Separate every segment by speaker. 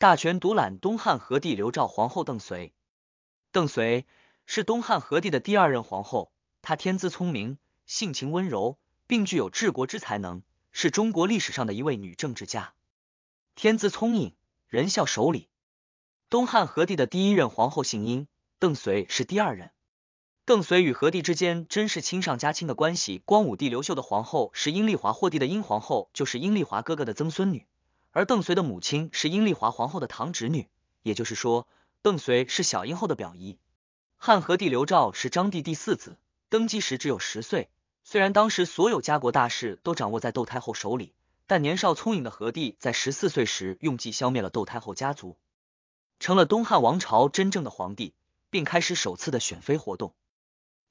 Speaker 1: 大权独揽东汉和帝刘肇皇后邓绥，邓绥是东汉和帝的第二任皇后，她天资聪明，性情温柔，并具有治国之才能，是中国历史上的一位女政治家。天资聪颖，仁孝守礼。东汉和帝的第一任皇后姓殷，邓绥是第二任。邓绥与和帝之间真是亲上加亲的关系。光武帝刘秀的皇后是阴丽华，霍帝的阴皇后就是阴丽华哥哥的曾孙女。而邓绥的母亲是阴丽华皇后的堂侄女，也就是说，邓绥是小阴后的表姨。汉和帝刘肇是张帝第四子，登基时只有十岁。虽然当时所有家国大事都掌握在窦太后手里，但年少聪颖的和帝在十四岁时用计消灭了窦太后家族，成了东汉王朝真正的皇帝，并开始首次的选妃活动。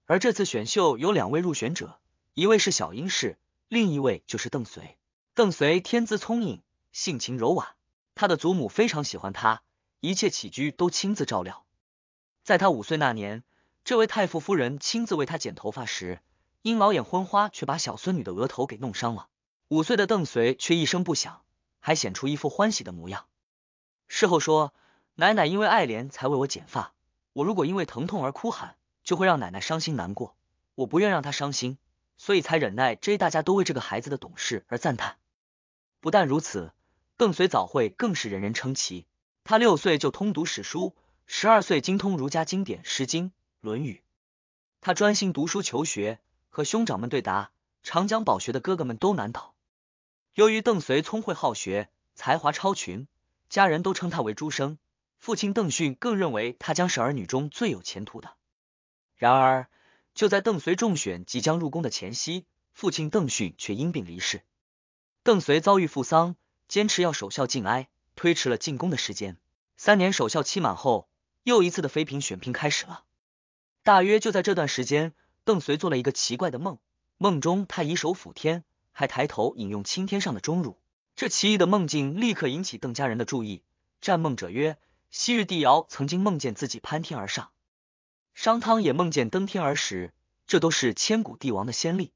Speaker 1: 而这次选秀有两位入选者，一位是小英氏，另一位就是邓绥。邓绥天资聪颖。性情柔婉，他的祖母非常喜欢他，一切起居都亲自照料。在他五岁那年，这位太傅夫人亲自为他剪头发时，因老眼昏花，却把小孙女的额头给弄伤了。五岁的邓绥却一声不响，还显出一副欢喜的模样。事后说，奶奶因为爱怜才为我剪发，我如果因为疼痛而哭喊，就会让奶奶伤心难过。我不愿让她伤心，所以才忍耐。这大家都为这个孩子的懂事而赞叹。不但如此，邓绥早慧，更是人人称奇。他六岁就通读史书，十二岁精通儒家经典《诗经》《论语》。他专心读书求学，和兄长们对答，长江饱学的哥哥们都难倒。由于邓绥聪慧好学，才华超群，家人都称他为“诸生”。父亲邓逊更认为他将是儿女中最有前途的。然而，就在邓绥中选即将入宫的前夕，父亲邓逊却因病离世。邓绥遭遇父丧。坚持要守孝敬哀，推迟了进宫的时间。三年守孝期满后，又一次的妃嫔选聘开始了。大约就在这段时间，邓绥做了一个奇怪的梦，梦中他以手抚天，还抬头引用青天上的钟乳。这奇异的梦境立刻引起邓家人的注意。占梦者曰：昔日帝尧曾经梦见自己攀天而上，商汤也梦见登天而时，这都是千古帝王的先例。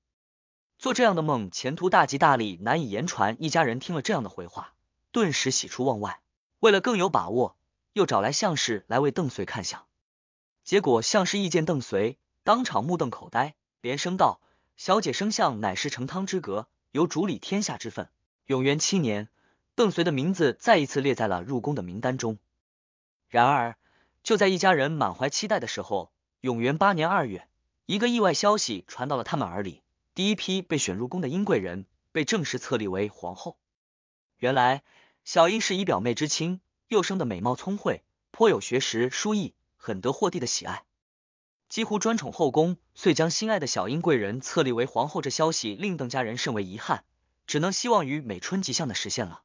Speaker 1: 做这样的梦，前途大吉大利，难以言传。一家人听了这样的回话，顿时喜出望外。为了更有把握，又找来相士来为邓绥看相。结果，相士一见邓绥，当场目瞪口呆，连声道：“小姐生相乃是成汤之格，有主理天下之分。”永元七年，邓绥的名字再一次列在了入宫的名单中。然而，就在一家人满怀期待的时候，永元八年二月，一个意外消息传到了他们耳里。第一批被选入宫的英贵人被正式册立为皇后。原来小英是以表妹之亲，又生的美貌聪慧，颇有学识书艺，很得霍帝的喜爱，几乎专宠后宫。遂将心爱的小英贵人册立为皇后，这消息令邓家人甚为遗憾，只能希望于美春吉祥的实现了。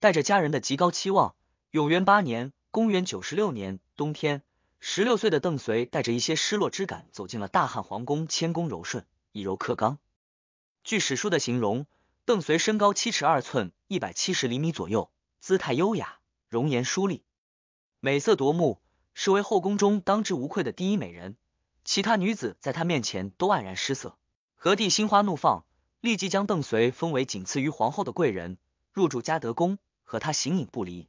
Speaker 1: 带着家人的极高期望，永元八年（公元九十六年）冬天，十六岁的邓绥带着一些失落之感走进了大汉皇宫，谦恭柔顺。以柔克刚。据史书的形容，邓绥身高七尺二寸，一百七十厘米左右，姿态优雅，容颜淑丽，美色夺目，是为后宫中当之无愧的第一美人。其他女子在她面前都黯然失色。何帝心花怒放，立即将邓绥封为仅次于皇后的贵人，入住嘉德宫，和她形影不离。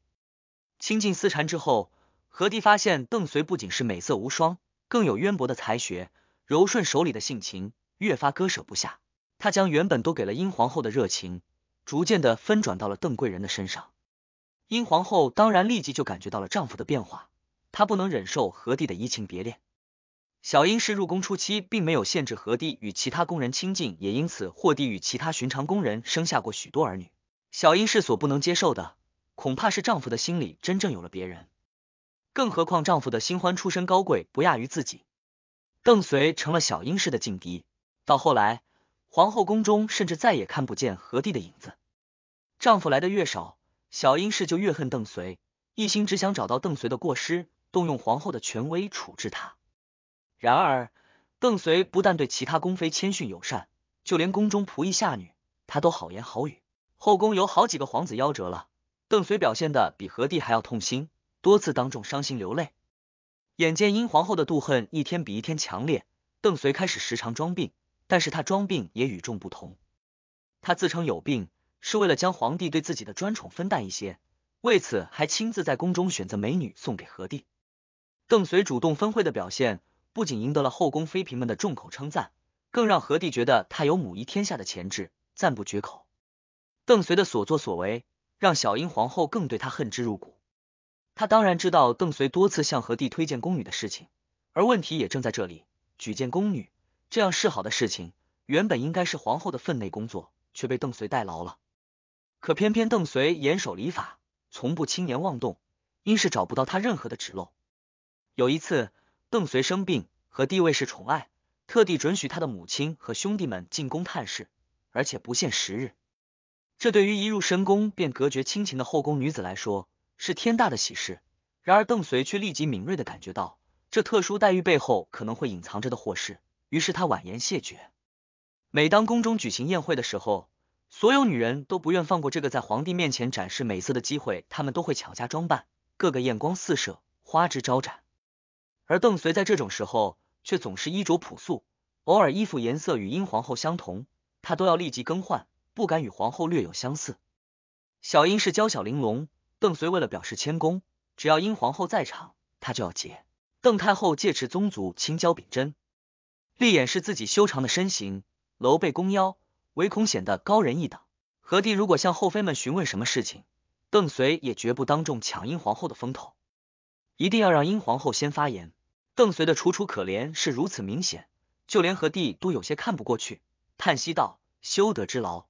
Speaker 1: 亲近私禅之后，何帝发现邓绥不仅是美色无双，更有渊博的才学，柔顺手里的性情。越发割舍不下，他将原本都给了英皇后的热情，逐渐的分转到了邓贵人的身上。英皇后当然立即就感觉到了丈夫的变化，她不能忍受何帝的移情别恋。小英氏入宫初期，并没有限制何帝与其他宫人亲近，也因此霍帝与其他寻常宫人生下过许多儿女。小英氏所不能接受的，恐怕是丈夫的心里真正有了别人。更何况丈夫的新欢出身高贵，不亚于自己。邓绥成了小英氏的劲敌。到后来，皇后宫中甚至再也看不见何帝的影子。丈夫来的越少，小英氏就越恨邓绥，一心只想找到邓绥的过失，动用皇后的权威处置他。然而，邓绥不但对其他宫妃谦逊友善，就连宫中仆役下女，他都好言好语。后宫有好几个皇子夭折了，邓绥表现的比何帝还要痛心，多次当众伤心流泪。眼见殷皇后的妒恨一天比一天强烈，邓绥开始时常装病。但是他装病也与众不同，他自称有病是为了将皇帝对自己的专宠分担一些，为此还亲自在宫中选择美女送给何帝。邓绥主动分会的表现不仅赢得了后宫妃嫔们的众口称赞，更让何帝觉得他有母仪天下的潜质，赞不绝口。邓绥的所作所为让小英皇后更对他恨之入骨。他当然知道邓绥多次向何帝推荐宫女的事情，而问题也正在这里：举荐宫女。这样是好的事情，原本应该是皇后的分内工作，却被邓绥代劳了。可偏偏邓绥严守礼法，从不轻言妄动，因是找不到他任何的指漏。有一次，邓绥生病，和地位是宠爱，特地准许他的母亲和兄弟们进宫探视，而且不限时日。这对于一入深宫便隔绝亲情的后宫女子来说，是天大的喜事。然而，邓绥却立即敏锐的感觉到，这特殊待遇背后可能会隐藏着的祸事。于是他婉言谢绝。每当宫中举行宴会的时候，所有女人都不愿放过这个在皇帝面前展示美色的机会，她们都会巧加装扮，个个艳光四射，花枝招展。而邓绥在这种时候却总是衣着朴素，偶尔衣服颜色与殷皇后相同，他都要立即更换，不敢与皇后略有相似。小英是娇小玲珑，邓绥为了表示谦恭，只要殷皇后在场，他就要结邓太后戒持宗族青交秉真。立掩饰自己修长的身形，搂背弓腰，唯恐显得高人一等。何帝如果向后妃们询问什么事情，邓绥也绝不当众抢英皇后的风头，一定要让英皇后先发言。邓绥的楚楚可怜是如此明显，就连何帝都有些看不过去，叹息道：“修德之劳，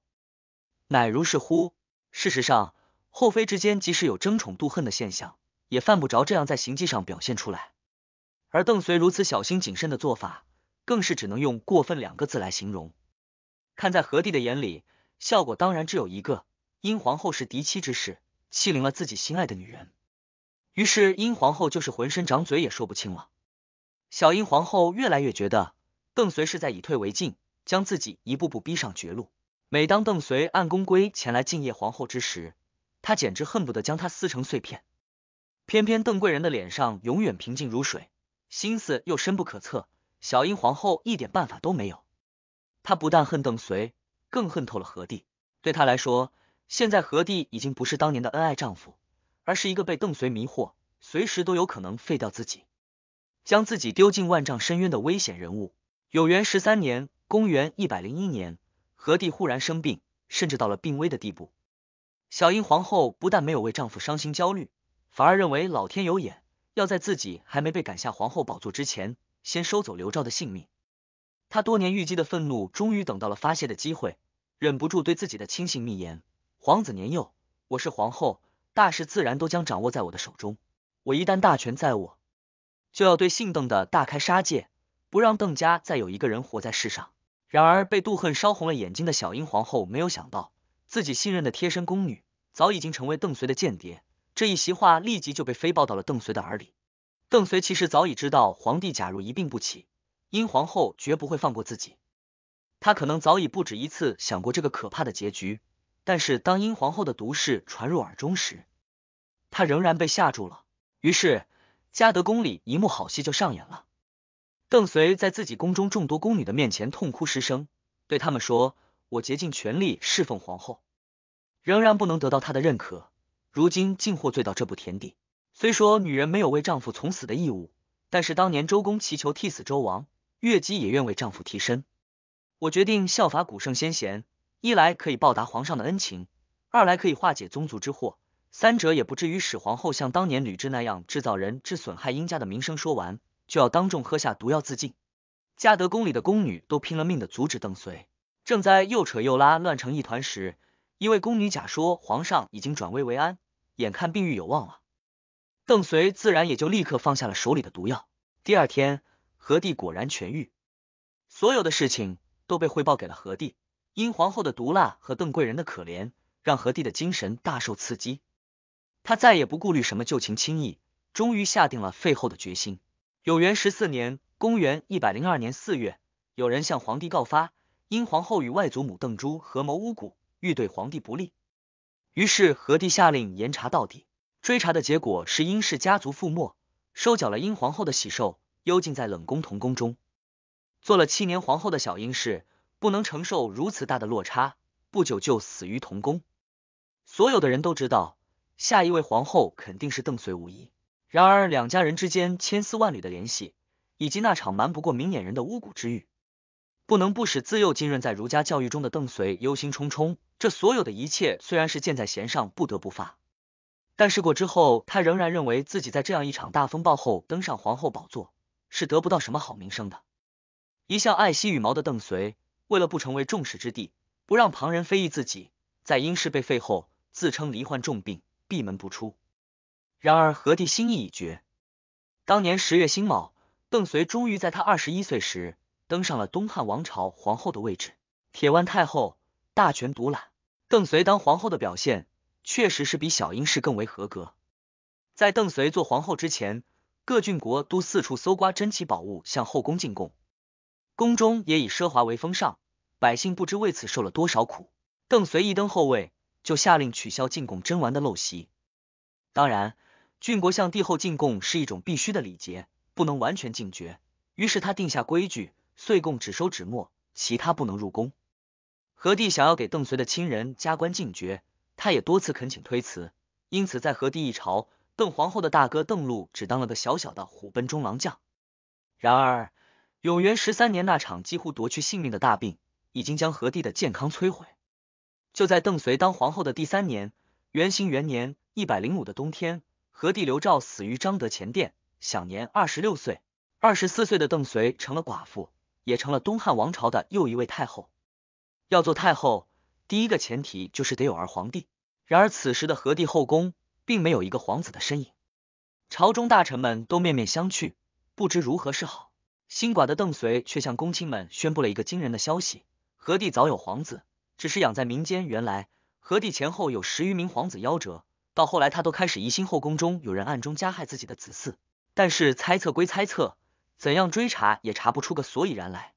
Speaker 1: 乃如是乎？”事实上，后妃之间即使有争宠妒恨的现象，也犯不着这样在行迹上表现出来。而邓绥如此小心谨慎的做法。更是只能用“过分”两个字来形容。看在何帝的眼里，效果当然只有一个：殷皇后是嫡妻之事，欺凌了自己心爱的女人。于是殷皇后就是浑身长嘴也说不清了。小殷皇后越来越觉得邓绥是在以退为进，将自己一步步逼上绝路。每当邓绥按宫规前来敬业皇后之时，她简直恨不得将她撕成碎片。偏偏邓贵人的脸上永远平静如水，心思又深不可测。小英皇后一点办法都没有，她不但恨邓绥，更恨透了何帝。对她来说，现在何帝已经不是当年的恩爱丈夫，而是一个被邓绥迷惑，随时都有可能废掉自己，将自己丢进万丈深渊的危险人物。有元十三年（公元一百零一年），何帝忽然生病，甚至到了病危的地步。小英皇后不但没有为丈夫伤心焦虑，反而认为老天有眼，要在自己还没被赶下皇后宝座之前。先收走刘昭的性命，他多年郁积的愤怒终于等到了发泄的机会，忍不住对自己的亲信密言：皇子年幼，我是皇后，大事自然都将掌握在我的手中。我一旦大权在握，就要对姓邓的大开杀戒，不让邓家再有一个人活在世上。然而被妒恨烧红了眼睛的小英皇后没有想到，自己信任的贴身宫女早已经成为邓绥的间谍，这一席话立即就被飞报到了邓绥的耳里。邓绥其实早已知道，皇帝假如一病不起，殷皇后绝不会放过自己。他可能早已不止一次想过这个可怕的结局，但是当殷皇后的毒誓传入耳中时，他仍然被吓住了。于是，嘉德宫里一幕好戏就上演了。邓绥在自己宫中众多宫女的面前痛哭失声，对他们说：“我竭尽全力侍奉皇后，仍然不能得到她的认可，如今竟获罪到这步田地。”虽说女人没有为丈夫从死的义务，但是当年周公祈求替死周王，越姬也愿为丈夫替身。我决定效法古圣先贤，一来可以报答皇上的恩情，二来可以化解宗族之祸，三者也不至于使皇后像当年吕雉那样制造人质损害殷家的名声。说完就要当众喝下毒药自尽。嘉德宫里的宫女都拼了命的阻止邓绥，正在又扯又拉，乱成一团时，一位宫女假说皇上已经转危为安，眼看病愈有望了。邓绥自然也就立刻放下了手里的毒药。第二天，何帝果然痊愈，所有的事情都被汇报给了何帝。因皇后的毒辣和邓贵人的可怜，让何帝的精神大受刺激，他再也不顾虑什么旧情轻易，终于下定了废后的决心。有元十四年（公元一百零二年四月），有人向皇帝告发，因皇后与外祖母邓珠合谋巫蛊，欲对皇帝不利，于是何帝下令严查到底。追查的结果是殷氏家族覆没，收缴了殷皇后的喜寿，幽禁在冷宫铜宫中。做了七年皇后的小殷氏不能承受如此大的落差，不久就死于铜宫。所有的人都知道，下一位皇后肯定是邓绥无疑。然而，两家人之间千丝万缕的联系，以及那场瞒不过明眼人的巫蛊之狱，不能不使自幼浸润在儒家教育中的邓绥忧心忡忡。这所有的一切虽然是箭在弦上，不得不发。但试过之后，他仍然认为自己在这样一场大风暴后登上皇后宝座是得不到什么好名声的。一向爱惜羽毛的邓绥，为了不成为众矢之的，不让旁人非议自己，在阴氏被废后，自称罹患重病，闭门不出。然而，何帝心意已决。当年十月辛卯，邓绥终于在他二十一岁时登上了东汉王朝皇后的位置，铁腕太后，大权独揽。邓绥当皇后的表现。确实是比小英氏更为合格。在邓绥做皇后之前，各郡国都四处搜刮珍奇宝物向后宫进贡，宫中也以奢华为风尚，百姓不知为此受了多少苦。邓绥一登后位，就下令取消进贡珍玩的陋习。当然，郡国向帝后进贡是一种必须的礼节，不能完全禁绝。于是他定下规矩，岁贡只收纸墨，其他不能入宫。何帝想要给邓绥的亲人加官进爵。他也多次恳请推辞，因此在和帝一朝，邓皇后的大哥邓禄只当了个小小的虎贲中郎将。然而，永元十三年那场几乎夺去性命的大病，已经将和帝的健康摧毁。就在邓绥当皇后的第三年，元兴元年（一百零五）的冬天，和帝刘肇死于张德前殿，享年二十六岁。二十四岁的邓绥成了寡妇，也成了东汉王朝的又一位太后。要做太后。第一个前提就是得有儿皇帝，然而此时的何帝后宫并没有一个皇子的身影，朝中大臣们都面面相觑，不知如何是好。新寡的邓绥却向公卿们宣布了一个惊人的消息：何帝早有皇子，只是养在民间。原来何帝前后有十余名皇子夭折，到后来他都开始疑心后宫中有人暗中加害自己的子嗣。但是猜测归猜测，怎样追查也查不出个所以然来，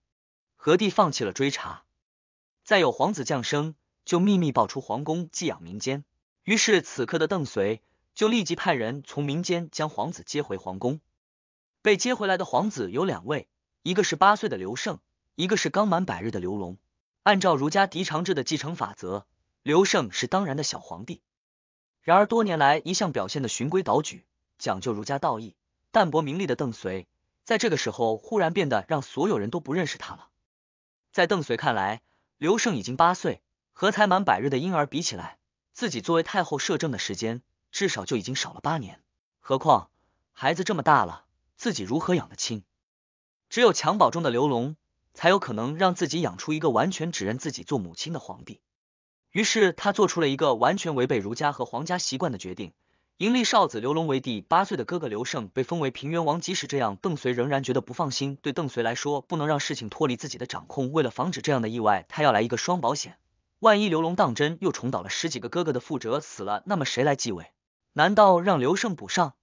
Speaker 1: 何帝放弃了追查。再有皇子降生，就秘密报出皇宫寄养民间。于是，此刻的邓绥就立即派人从民间将皇子接回皇宫。被接回来的皇子有两位，一个是八岁的刘胜，一个是刚满百日的刘龙。按照儒家嫡长制的继承法则，刘胜是当然的小皇帝。然而，多年来一向表现的循规蹈矩、讲究儒家道义、淡泊名利的邓绥，在这个时候忽然变得让所有人都不认识他了。在邓绥看来，刘胜已经八岁，和才满百日的婴儿比起来，自己作为太后摄政的时间，至少就已经少了八年。何况孩子这么大了，自己如何养得亲？只有襁褓中的刘龙，才有可能让自己养出一个完全只认自己做母亲的皇帝。于是他做出了一个完全违背儒家和皇家习惯的决定。赢利少子刘龙为帝，八岁的哥哥刘胜被封为平原王。即使这样，邓绥仍然觉得不放心。对邓绥来说，不能让事情脱离自己的掌控。为了防止这样的意外，他要来一个双保险。万一刘龙当真又重蹈了十几个哥哥的覆辙，死了，那么谁来继位？难道让刘胜补上？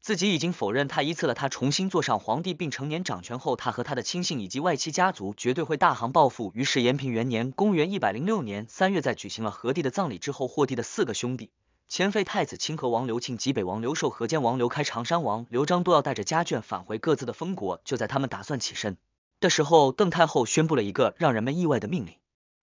Speaker 1: 自己已经否认他一次了，他重新坐上皇帝并成年掌权后，他和他的亲信以及外戚家族绝对会大行报复。于是延平元年（公元一百零六年）三月，在举行了和帝的葬礼之后，获帝的四个兄弟。前废太子清河王刘庆、吉北王刘寿、河间王刘开、长山王刘璋都要带着家眷返回各自的封国。就在他们打算起身的时候，邓太后宣布了一个让人们意外的命令：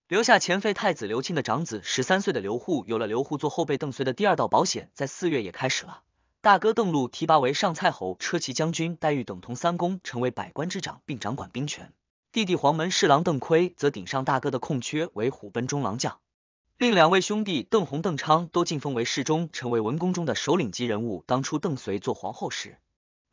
Speaker 1: 留下前废太子刘庆的长子，十三岁的刘护，有了刘护做后辈邓绥的第二道保险。在四月也开始了，大哥邓禄提拔为上蔡侯、车骑将军，待遇等同三公，成为百官之长，并掌管兵权。弟弟黄门侍郎邓亏则顶上大哥的空缺，为虎贲中郎将。另两位兄弟邓弘、邓昌都晋封为侍中，成为文公中的首领级人物。当初邓绥做皇后时，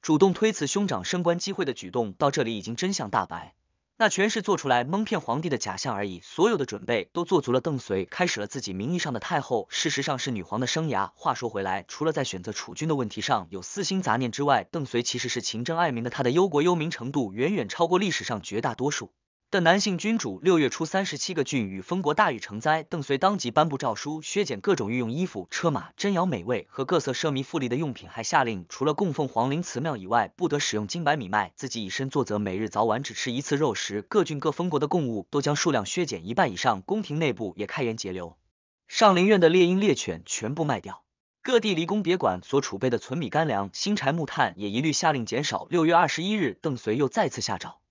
Speaker 1: 主动推辞兄长升官机会的举动，到这里已经真相大白，那全是做出来蒙骗皇帝的假象而已。所有的准备都做足了，邓绥开始了自己名义上的太后，事实上是女皇的生涯。话说回来，除了在选择储君的问题上有私心杂念之外，邓绥其实是勤政爱民的，他的忧国忧民程度远远超过历史上绝大多数。的男性君主六月初，三十七个郡与封国大雨成灾，邓绥当即颁布诏书，削减各种御用衣服、车马、珍肴美味和各色奢靡富丽的用品，还下令除了供奉皇陵祠庙以外，不得使用金白米麦，自己以身作则，每日早晚只吃一次肉食。各郡各封国的贡物都将数量削减一半以上，宫廷内部也开源节流，上林苑的猎鹰猎犬全部卖掉，各地离宫别馆所储备的存米干粮、薪柴木炭也一律下令减少。六月二十一日，邓绥又再次下诏。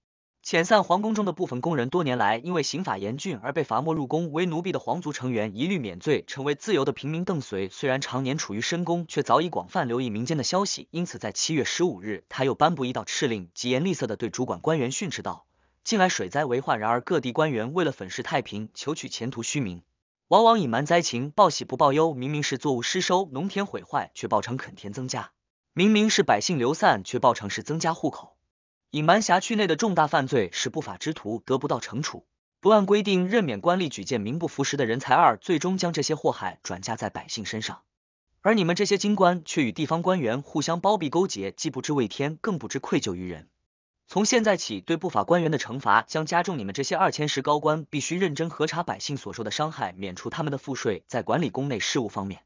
Speaker 1: 遣散皇宫中的部分工人，多年来因为刑法严峻而被罚没入宫为奴婢的皇族成员一律免罪，成为自由的平民。邓绥虽然常年处于深宫，却早已广泛留意民间的消息，因此在七月十五日，他又颁布一道敕令，极言厉色的对主管官员训斥道：近来水灾为患，然而各地官员为了粉饰太平、求取前途虚名，往往隐瞒灾情，报喜不报忧。明明是作物失收、农田毁坏，却报成垦田增加；明明是百姓流散，却报成是增加户口。隐瞒辖区内的重大犯罪，使不法之徒得不到惩处；不按规定任免官吏、举荐名不符实的人才。二，最终将这些祸害转嫁在百姓身上。而你们这些京官，却与地方官员互相包庇勾结，既不知畏天，更不知愧疚于人。从现在起，对不法官员的惩罚将加重。你们这些二千石高官，必须认真核查百姓所受的伤害，免除他们的赋税。在管理宫内事务方面，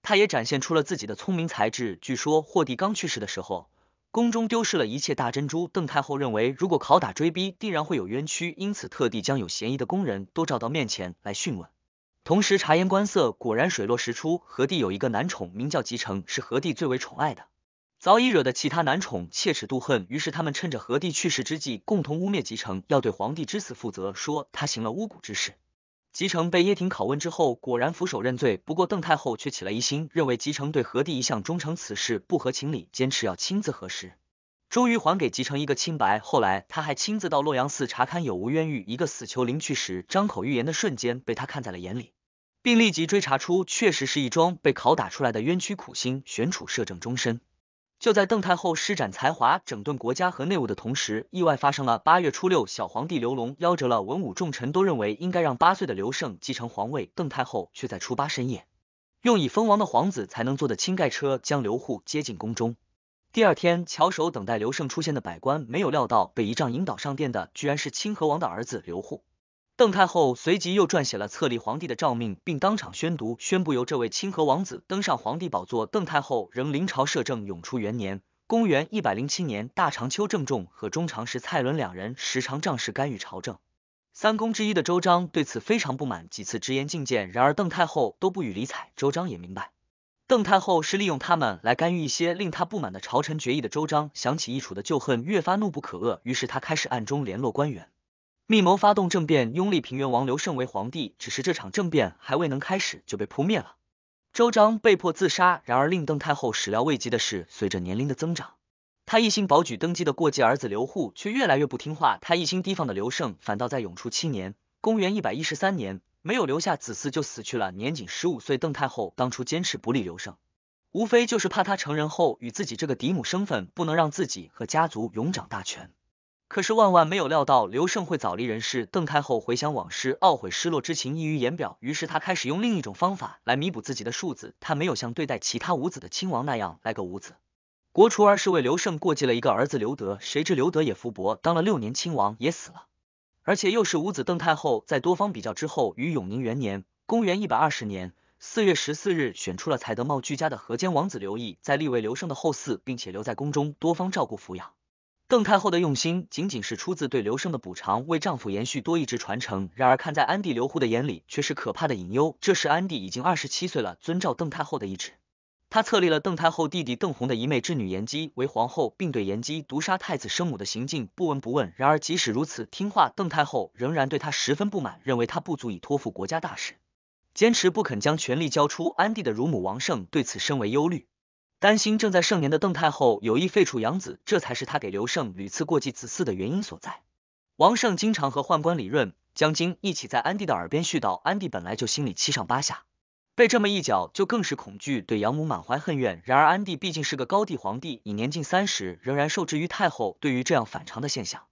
Speaker 1: 他也展现出了自己的聪明才智。据说霍帝刚去世的时候。宫中丢失了一切大珍珠，邓太后认为如果拷打追逼，定然会有冤屈，因此特地将有嫌疑的宫人都召到面前来讯问，同时察言观色，果然水落石出。何帝有一个男宠名叫吉成，是何帝最为宠爱的，早已惹得其他男宠切齿妒恨，于是他们趁着何帝去世之际，共同污蔑吉成要对皇帝之死负责，说他行了巫蛊之事。吉成被耶廷拷问之后，果然俯首认罪。不过邓太后却起了疑心，认为吉成对何帝一向忠诚，此事不合情理，坚持要亲自核实。周瑜还给吉成一个清白。后来他还亲自到洛阳寺查勘有无冤狱。一个死囚临去时张口欲言的瞬间被他看在了眼里，并立即追查出，确实是一桩被拷打出来的冤屈，苦心悬处摄政终身。就在邓太后施展才华整顿国家和内务的同时，意外发生了。八月初六，小皇帝刘隆夭折了。文武重臣都认为应该让八岁的刘胜继承皇位，邓太后却在初八深夜，用以封王的皇子才能坐的青盖车将刘祜接进宫中。第二天，翘首等待刘胜出现的百官没有料到，被仪仗引导上殿的居然是清河王的儿子刘祜。邓太后随即又撰写了册立皇帝的诏命，并当场宣读，宣布由这位清河王子登上皇帝宝座。邓太后仍临朝摄政。永初元年（公元一百零七年），大长秋郑重和中常侍蔡伦两人时常仗势干预朝政。三公之一的周章对此非常不满，几次直言进谏，然而邓太后都不予理睬。周章也明白，邓太后是利用他们来干预一些令他不满的朝臣决议的。周章想起易楚的旧恨，越发怒不可遏，于是他开始暗中联络官员。密谋发动政变，拥立平原王刘胜为皇帝。只是这场政变还未能开始，就被扑灭了。周章被迫自杀。然而令邓太后始料未及的是，随着年龄的增长，他一心保举登基的过继儿子刘祜却越来越不听话。他一心提防的刘胜，反倒在永初七年（公元一百一十三年）没有留下子嗣就死去了，年仅十五岁。邓太后当初坚持不立刘胜，无非就是怕他成人后与自己这个嫡母身份不能让自己和家族永掌大权。可是万万没有料到刘胜会早离人世，邓太后回想往事，懊悔失落之情溢于言表。于是他开始用另一种方法来弥补自己的庶子。他没有像对待其他五子的亲王那样来个五子。国除儿是为刘胜过继了一个儿子刘德，谁知刘德也福薄，当了六年亲王也死了。而且又是五子。邓太后在多方比较之后，于永宁元年（公元一百二十年）四月十四日选出了才德茂俱佳的河间王子刘毅，在立为刘胜的后嗣，并且留在宫中，多方照顾抚养。邓太后的用心仅仅是出自对刘胜的补偿，为丈夫延续多义支传承。然而看在安帝刘护的眼里，却是可怕的隐忧。这时安帝已经二十七岁了，遵照邓太后的意旨，他册立了邓太后弟弟邓弘的一妹之女延姬为皇后，并对延姬毒杀太子生母的行径不闻不问。然而即使如此听话，邓太后仍然对他十分不满，认为他不足以托付国家大事，坚持不肯将权力交出。安帝的乳母王胜对此深为忧虑。担心正在盛年的邓太后有意废除养子，这才是他给刘胜屡次过继子嗣的原因所在。王胜经常和宦官李润、江军一起在安帝的耳边絮叨，安帝本来就心里七上八下，被这么一搅，就更是恐惧，对养母满怀恨怨。然而安帝毕竟是个高帝皇帝，已年近三十，仍然受制于太后，对于这样反常的现象。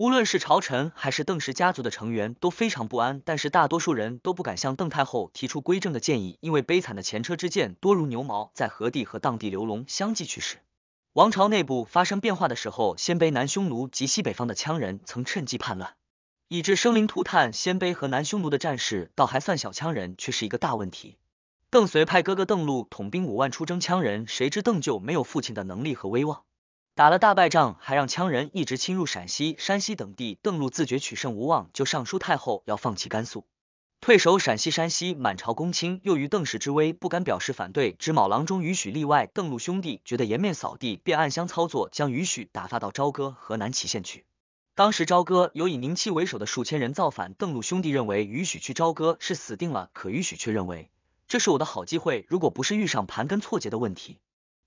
Speaker 1: 无论是朝臣还是邓氏家族的成员都非常不安，但是大多数人都不敢向邓太后提出归政的建议，因为悲惨的前车之鉴多如牛毛。在何帝和当地刘龙相继去世，王朝内部发生变化的时候，鲜卑、南匈奴及西北方的羌人曾趁机叛乱，以致生灵涂炭。鲜卑和南匈奴的战事倒还算小，羌人却是一个大问题。邓绥派哥哥邓禄统兵五万出征羌人，谁知邓就没有父亲的能力和威望。打了大败仗，还让羌人一直侵入陕西、山西等地。邓禄自觉取胜无望，就上书太后要放弃甘肃，退守陕西、山西。满朝公卿又于邓氏之威，不敢表示反对。只卯郎中允许例外，邓禄兄弟觉得颜面扫地，便暗箱操作，将允许打发到朝歌河南淇县去。当时朝歌有以宁戚为首的数千人造反。邓禄兄弟认为允许去朝歌是死定了，可允许却认为这是我的好机会。如果不是遇上盘根错节的问题，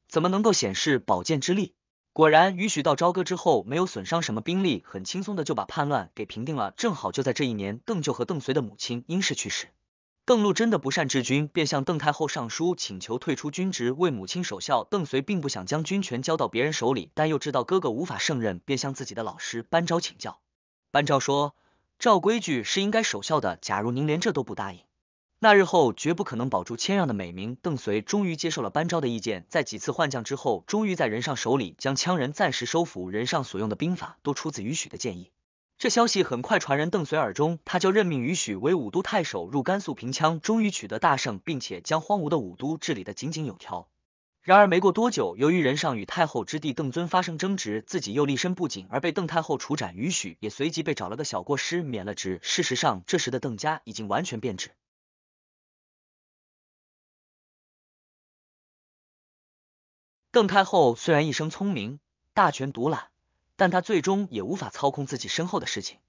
Speaker 1: 怎么能够显示宝剑之力？果然，允许到朝歌之后，没有损伤什么兵力，很轻松的就把叛乱给平定了。正好就在这一年，邓就和邓绥的母亲因氏去世。邓禄真的不善治军，便向邓太后上书请求退出军职，为母亲守孝。邓绥并不想将军权交到别人手里，但又知道哥哥无法胜任，便向自己的老师班昭请教。班昭说，照规矩是应该守孝的，假如您连这都不答应。那日后绝不可能保住谦让的美名。邓绥终于接受了班昭的意见，在几次换将之后，终于在任尚手里将羌人暂时收服。任尚所用的兵法都出自于许的建议。这消息很快传人邓绥耳中，他就任命于许为武都太守，入甘肃平羌，终于取得大胜，并且将荒芜的武都治理得井井有条。然而没过多久，由于任尚与太后之弟邓遵发生争执，自己又立身不谨，而被邓太后处斩。于许也随即被找了个小过失，免了职。事实上，这时的邓家已经完全变质。邓太后虽然一生聪明，大权独揽，但她最终也无法操控自己身后的事情。